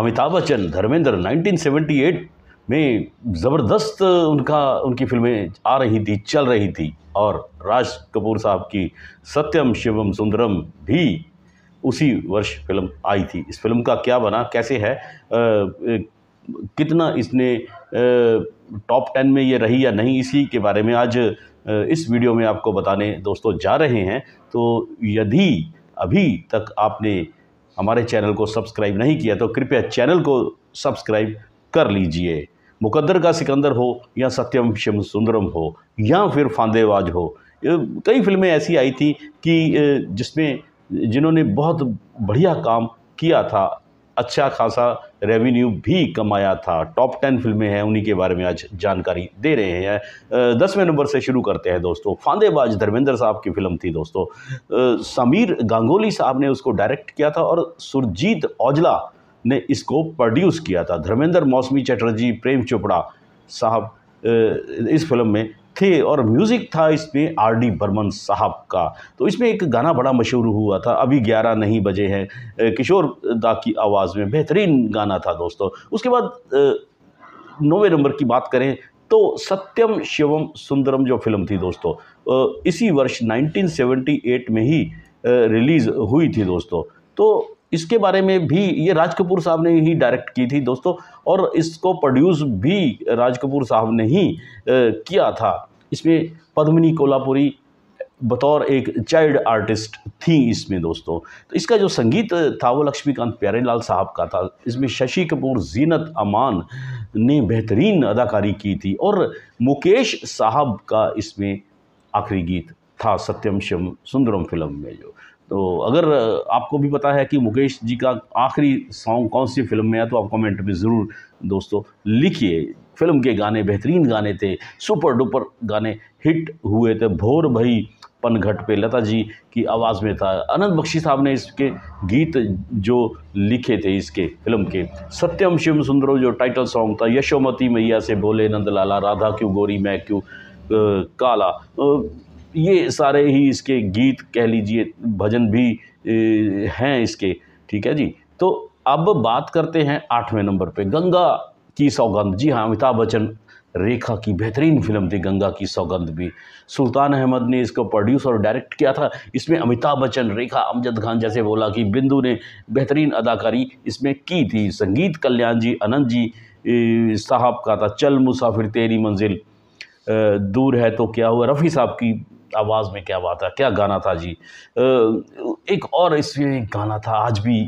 अमिताभ बच्चन धर्मेंद्र 1978 में ज़बरदस्त उनका उनकी फिल्में आ रही थी चल रही थी और राज कपूर साहब की सत्यम शिवम सुंदरम भी उसी वर्ष फिल्म आई थी इस फिल्म का क्या बना कैसे है आ, कितना इसने टॉप टेन में ये रही या नहीं इसी के बारे में आज इस वीडियो में आपको बताने दोस्तों जा रहे हैं तो यदि अभी तक आपने हमारे चैनल को सब्सक्राइब नहीं किया तो कृपया चैनल को सब्सक्राइब कर लीजिए मुकद्दर का सिकंदर हो या सत्यम शिव सुंदरम हो या फिर फांदेवाज हो कई फिल्में ऐसी आई थी कि जिसमें जिन्होंने बहुत बढ़िया काम किया था अच्छा खासा रेवेन्यू भी कमाया था टॉप टेन फिल्में हैं उन्हीं के बारे में आज जानकारी दे रहे हैं दसवें नंबर से शुरू करते हैं दोस्तों फांदेबाज धर्मेंद्र साहब की फिल्म थी दोस्तों समीर गांगोली साहब ने उसको डायरेक्ट किया था और सुरजीत औजला ने इसको प्रोड्यूस किया था धर्मेंद्र मौसमी चटर्जी प्रेम चोपड़ा साहब इस फिल्म में थे और म्यूज़िक था इसमें आर डी बर्मन साहब का तो इसमें एक गाना बड़ा मशहूर हुआ था अभी ग्यारह नहीं बजे हैं किशोर दा की आवाज़ में बेहतरीन गाना था दोस्तों उसके बाद नौवे नंबर की बात करें तो सत्यम शिवम सुंदरम जो फिल्म थी दोस्तों इसी वर्ष 1978 में ही रिलीज़ हुई थी दोस्तों तो इसके बारे में भी ये राज कपूर साहब ने ही डायरेक्ट की थी दोस्तों और इसको प्रोड्यूस भी राज कपूर साहब ने ही किया था इसमें पद्मनी कोलापुरी बतौर एक चाइल्ड आर्टिस्ट थी इसमें दोस्तों तो इसका जो संगीत था वो लक्ष्मीकांत प्यारेलाल साहब का था इसमें शशि कपूर जीनत अमान ने बेहतरीन अदाकारी की थी और मुकेश साहब का इसमें आखिरी गीत था सत्यम शिवम सुंदरम फिल्म में जो तो अगर आपको भी पता है कि मुकेश जी का आखिरी सॉन्ग कौन सी फिल्म में है तो आप कमेंट में ज़रूर दोस्तों लिखिए फिल्म के गाने बेहतरीन गाने थे सुपर डुपर गाने हिट हुए थे भोर भई पनघट पे लता जी की आवाज़ में था अनंत बख्शी साहब ने इसके गीत जो लिखे थे इसके फिल्म के सत्यम शिव सुंदरो जो टाइटल सॉन्ग था यशोमती मैया से बोले नंदलाला राधा क्यों गोरी मैं क्यों काला ये सारे ही इसके गीत कह लीजिए भजन भी हैं इसके ठीक है जी तो अब बात करते हैं आठवें नंबर पे गंगा की सौगंध जी हाँ अमिताभ बच्चन रेखा की बेहतरीन फिल्म थी गंगा की सौगंध भी सुल्तान अहमद ने इसको प्रोड्यूस और डायरेक्ट किया था इसमें अमिताभ बच्चन रेखा अमजद खान जैसे बोला कि बिंदु ने बेहतरीन अदाकारी इसमें की थी संगीत कल्याण जी अनंत जी साहब का था चल मुसाफिर तेरी मंजिल दूर है तो क्या हुआ रफ़ी साहब की आवाज़ में क्या बात है क्या गाना था जी एक और इसमें गाना था आज भी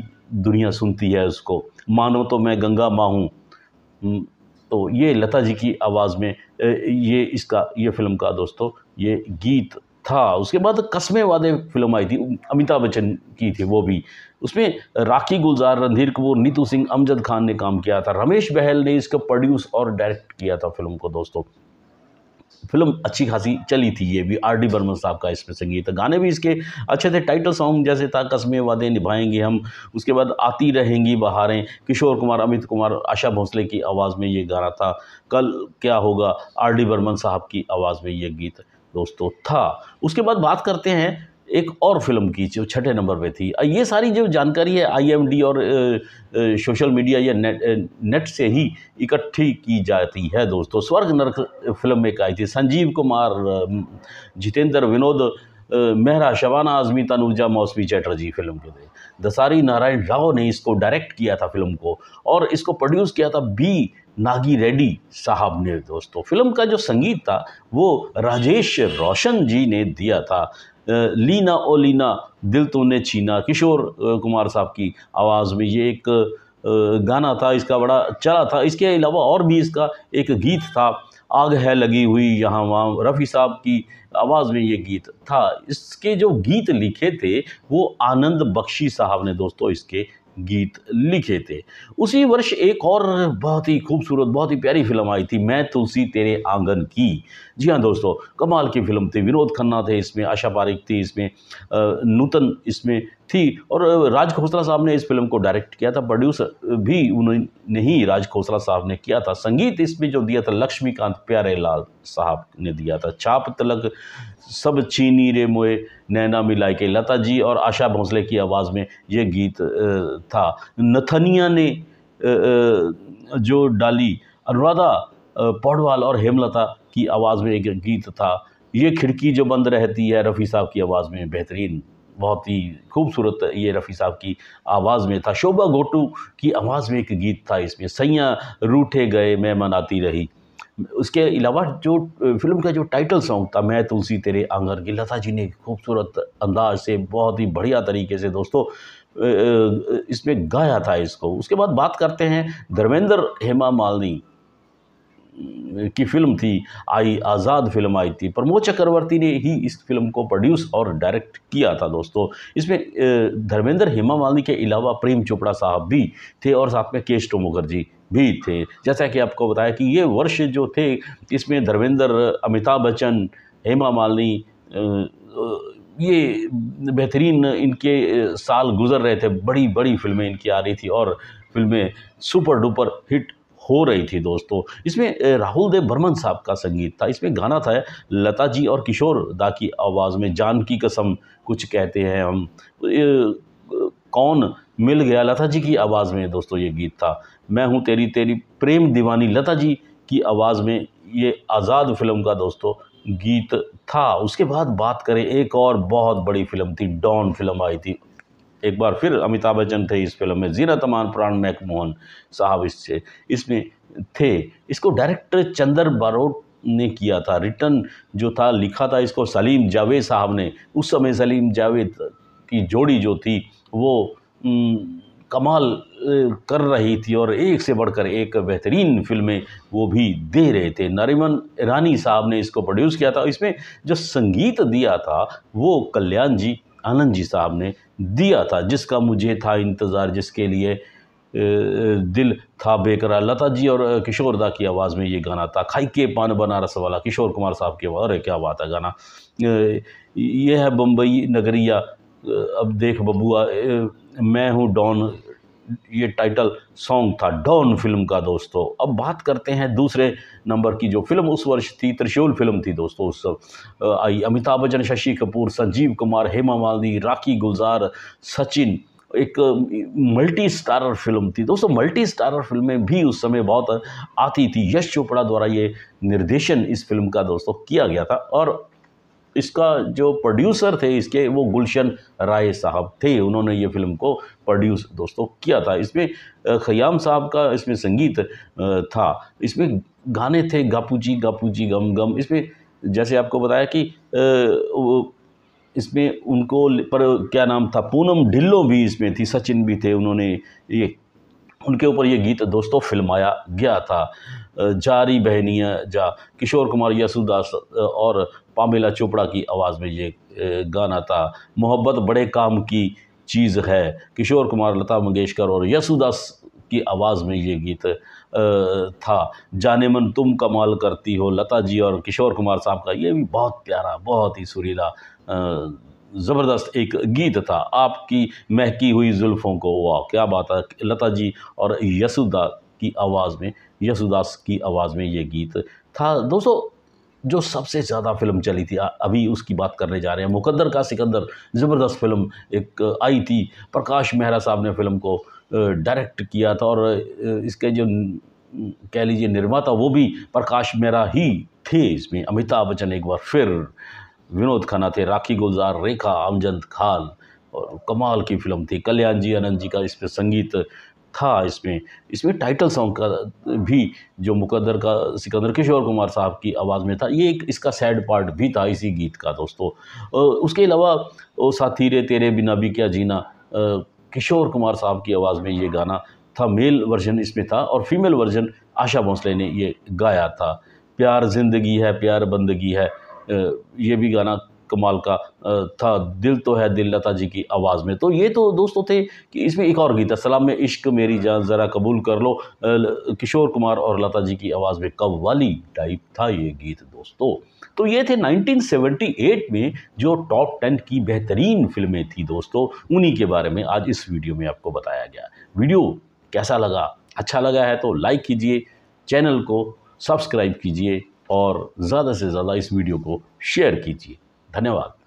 दुनिया सुनती है उसको मानो तो मैं गंगा माँ हूँ हम्म, तो ये लता जी की आवाज़ में ये इसका ये फिल्म का दोस्तों ये गीत था उसके बाद कस्मे वादे फिल्म आई थी अमिताभ बच्चन की थी वो भी उसमें राखी गुलजार रणधीर कपूर नीतू सिंह अमजद खान ने काम किया था रमेश बहल ने इसको प्रोड्यूस और डायरेक्ट किया था फिल्म को दोस्तों फिल्म अच्छी खासी चली थी ये भी आर डी बर्मन साहब का इसमें संगीत गाने भी इसके अच्छे थे टाइटल सॉन्ग जैसे था कस्मे वादे निभाएंगे हम उसके बाद आती रहेंगी बहारें किशोर कुमार अमित कुमार आशा भोसले की आवाज़ में ये गाना था कल क्या होगा आर डी बर्मन साहब की आवाज़ में ये गीत दोस्तों था उसके बाद बात करते हैं एक और फिल्म की जो छठे नंबर पे थी ये सारी जो जानकारी है आईएमडी और सोशल मीडिया या नेट नेट से ही इकट्ठी की जाती है दोस्तों स्वर्ग नरक फिल्म में आई थी संजीव कुमार जितेंद्र विनोद मेहरा शबाना आजमी तनुजा मौसमी चैटर्जी फिल्म के थे दसारी नारायण राव ने इसको डायरेक्ट किया था फिल्म को और इसको प्रोड्यूस किया था बी नागी रेड्डी साहब ने दोस्तों फिल्म का जो संगीत था वो राजेश रोशन जी ने दिया था लीना ओ लीना दिल तूने छीना किशोर कुमार साहब की आवाज़ में ये एक गाना था इसका बड़ा चला था इसके अलावा और भी इसका एक गीत था आग है लगी हुई यहाँ वहाँ रफ़ी साहब की आवाज़ में ये गीत था इसके जो गीत लिखे थे वो आनंद बख्शी साहब ने दोस्तों इसके गीत लिखे थे उसी वर्ष एक और बहुत ही खूबसूरत बहुत ही प्यारी फिल्म आई थी मैं तुलसी तेरे आंगन की जी हाँ दोस्तों कमाल की फिल्म थी विनोद खन्ना थे इसमें आशा पारिक थी इसमें नूतन इसमें थी और राज खोसला साहब ने इस फिल्म को डायरेक्ट किया था प्रोड्यूसर भी उन्होंने ही राज खोसला साहब ने किया था संगीत इसमें जो दिया था लक्ष्मीकांत प्यारे लाल साहब ने दिया था छाप तलक सब चीनी रे मोए नैना मिलाई के लता जी और आशा भोंसले की आवाज़ में ये गीत था नथनिया ने जो डाली अनुराधा पौडवाल और हेमलता की आवाज़ में एक गीत था ये खिड़की जो बंद रहती है रफ़ी साहब की आवाज़ में बेहतरीन बहुत ही खूबसूरत ये रफ़ी साहब की आवाज़ में था शोभा गोटू की आवाज़ में एक गीत था इसमें सैयाँ रूठे गए मैं मनाती रही उसके अलावा जो फिल्म का जो टाइटल सॉन्ग था मैं तुलसी तेरे आंगन की लता जी ने खूबसूरत अंदाज से बहुत ही बढ़िया तरीके से दोस्तों इसमें गाया था इसको उसके बाद बात करते हैं धर्मेंद्र हेमा मालिनी की फिल्म थी आई आज़ाद फिल्म आई थी प्रमोद चक्रवर्ती ने ही इस फिल्म को प्रोड्यूस और डायरेक्ट किया था दोस्तों इसमें धर्मेंद्र हेमा मालिनी के अलावा प्रेम चोपड़ा साहब भी थे और साथ में केश टो मुखर्जी भी थे जैसा कि आपको बताया कि ये वर्ष जो थे इसमें धर्मेंद्र अमिताभ बच्चन हेमा मालिनी ये बेहतरीन इनके साल गुजर रहे थे बड़ी बड़ी फिल्में इनकी आ रही थी और फिल्में सुपर डुपर हिट हो रही थी दोस्तों इसमें राहुल देव बर्मन साहब का संगीत था इसमें गाना था लता जी और किशोर दा की आवाज़ में जान की कसम कुछ कहते हैं हम कौन मिल गया लता जी की आवाज़ में दोस्तों ये गीत था मैं हूँ तेरी तेरी प्रेम दीवानी लता जी की आवाज़ में ये आज़ाद फिल्म का दोस्तों गीत था उसके बाद बात करें एक और बहुत बड़ी फिल्म थी डॉन फिल्म आई थी एक बार फिर अमिताभ बच्चन थे इस फिल्म में जीना तमान प्राण मैकमोहन साहब इससे इसमें थे इसको डायरेक्टर चंदर बारोट ने किया था रिटर्न जो था लिखा था इसको सलीम जावेद साहब ने उस समय सलीम जावेद की जोड़ी जो थी वो कमाल कर रही थी और एक से बढ़कर एक बेहतरीन फिल्में वो भी दे रहे थे नरिमन ईरानी साहब ने इसको प्रोड्यूस किया था इसमें जो संगीत दिया था वो कल्याण जी आनंद जी साहब ने दिया था जिसका मुझे था इंतज़ार जिसके लिए दिल था बेकर लता जी और किशोर दा की आवाज़ में ये गाना था खाई के पान बनारस वाला किशोर कुमार साहब के अरे क्या बात है गाना ये है बम्बई नगरिया अब देख बबुआ मैं हूँ डॉन ये टाइटल सॉन्ग था डॉन फिल्म का दोस्तों अब बात करते हैं दूसरे नंबर की जो फिल्म उस वर्ष थी त्रिशूल फिल्म थी दोस्तों उस आई अमिताभ बच्चन शशि कपूर संजीव कुमार हेमा मालिनी राखी गुलजार सचिन एक मल्टी स्टारर फिल्म थी दोस्तों मल्टी स्टारर फिल्में भी उस समय बहुत आती थी यश चोपड़ा द्वारा ये निर्देशन इस फिल्म का दोस्तों किया गया था और इसका जो प्रोड्यूसर थे इसके वो गुलशन राय साहब थे उन्होंने ये फिल्म को प्रोड्यूस दोस्तों किया था इसमें खयाम साहब का इसमें संगीत था इसमें गाने थे गापू जी गापू जी गम गम इसमें जैसे आपको बताया कि इसमें उनको पर क्या नाम था पूनम ढिल्लो भी इसमें थी सचिन भी थे उन्होंने ये उनके ऊपर ये गीत दोस्तों फिल्माया गया था जारी बहनिया जा किशोर कुमार यसुदास और पामेला चोपड़ा की आवाज़ में ये गाना था मोहब्बत बड़े काम की चीज़ है किशोर कुमार लता मंगेशकर और यसुदास की आवाज़ में ये गीत था जाने मन तुम कमाल करती हो लता जी और किशोर कुमार साहब का ये भी बहुत प्यारा बहुत ही सुरीला ज़बरदस्त एक गीत था आपकी महकी हुई जुल्फ़ों को वाह क्या बात है लता जी और यसुदा की आवाज़ में यसुदास की आवाज़ में ये गीत था दोस्तों जो सबसे ज़्यादा फिल्म चली थी अभी उसकी बात करने जा रहे हैं मुकद्दर का सिकंदर ज़बरदस्त फिल्म एक आई थी प्रकाश मेहरा साहब ने फिल्म को डायरेक्ट किया था और इसके जो कह लीजिए निर्माता वो भी प्रकाश मेहरा ही थे इसमें अमिताभ बच्चन एक बार फिर विनोद खन्ना थे राखी गुलजार रेखा आमजंद खान और कमाल की फिल्म थी कल्याण जी आनंद जी का इसमें संगीत था इसमें इसमें टाइटल सॉन्ग का भी जो मुकद्दर का सिकंदर किशोर कुमार साहब की आवाज़ में था ये एक इसका सैड पार्ट भी था इसी गीत का दोस्तों उसके अलावा ओ साथी रे तेरे बिना भी क्या जीना किशोर कुमार साहब की आवाज़ में ये गाना था मेल वर्जन इसमें था और फीमेल वर्जन आशा भोंसले ने ये गाया था प्यार जिंदगी है प्यार बंदगी है ये भी गाना कमाल का था दिल तो है दिल लता जी की आवाज़ में तो ये तो दोस्तों थे कि इसमें एक और गीत है सलाम में इश्क मेरी जान ज़रा कबूल कर लो किशोर कुमार और लता जी की आवाज़ में कव्वाली टाइप था ये गीत दोस्तों तो ये थे 1978 में जो टॉप टेन की बेहतरीन फिल्में थी दोस्तों उन्हीं के बारे में आज इस वीडियो में आपको बताया गया वीडियो कैसा लगा अच्छा लगा है तो लाइक कीजिए चैनल को सब्सक्राइब कीजिए और ज़्यादा से ज़्यादा इस वीडियो को शेयर कीजिए धन्यवाद